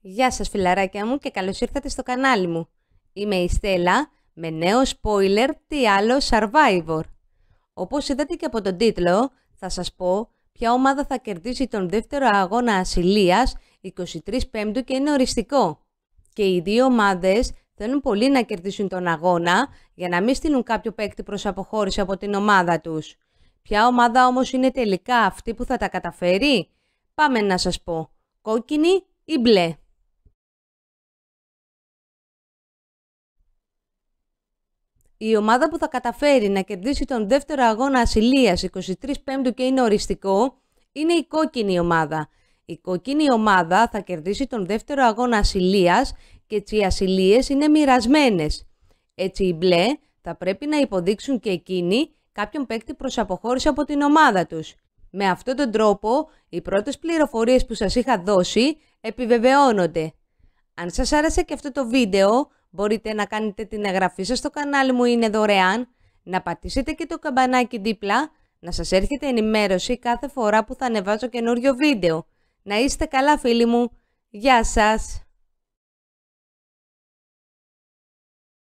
Γεια σας φιλαράκια μου και καλώς ήρθατε στο κανάλι μου. Είμαι η Στέλλα με νέο spoiler τι άλλο Survivor. Όπως είδατε και από τον τίτλο θα σας πω ποια ομάδα θα κερδίσει τον δεύτερο αγώνα ασυλίας 23 Πέμπτου και είναι οριστικό. Και οι δύο ομάδες θέλουν πολύ να κερδίσουν τον αγώνα για να μην στείλουν κάποιο παίκτη προς αποχώρηση από την ομάδα τους. Ποια ομάδα όμως είναι τελικά αυτή που θα τα καταφέρει? Πάμε να σας πω. Κόκκινη ή μπλε. Η ομάδα που θα καταφέρει να κερδίσει τον δεύτερο αγώνα ασυλίας 23 Πέμπτου και είναι οριστικό είναι η κόκκινη ομάδα. Η κόκκινη ομάδα θα κερδίσει τον δεύτερο αγώνα ασυλίας και έτσι οι ασυλίες είναι μοιρασμένες. Έτσι οι μπλε θα πρέπει να υποδείξουν και εκείνοι κάποιον παίκτη προς αποχώρηση από την ομάδα τους. Με αυτόν τον τρόπο, οι πρώτες πληροφορίες που σας είχα δώσει επιβεβαιώνονται. Αν σας άρεσε και αυτό το βίντεο, Μπορείτε να κάνετε την εγγραφή σας στο κανάλι μου, είναι δωρεάν, να πατήσετε και το καμπανάκι δίπλα, να σας έρχεται ενημέρωση κάθε φορά που θα ανεβάζω καινούριο βίντεο. Να είστε καλά φίλοι μου, γεια σας!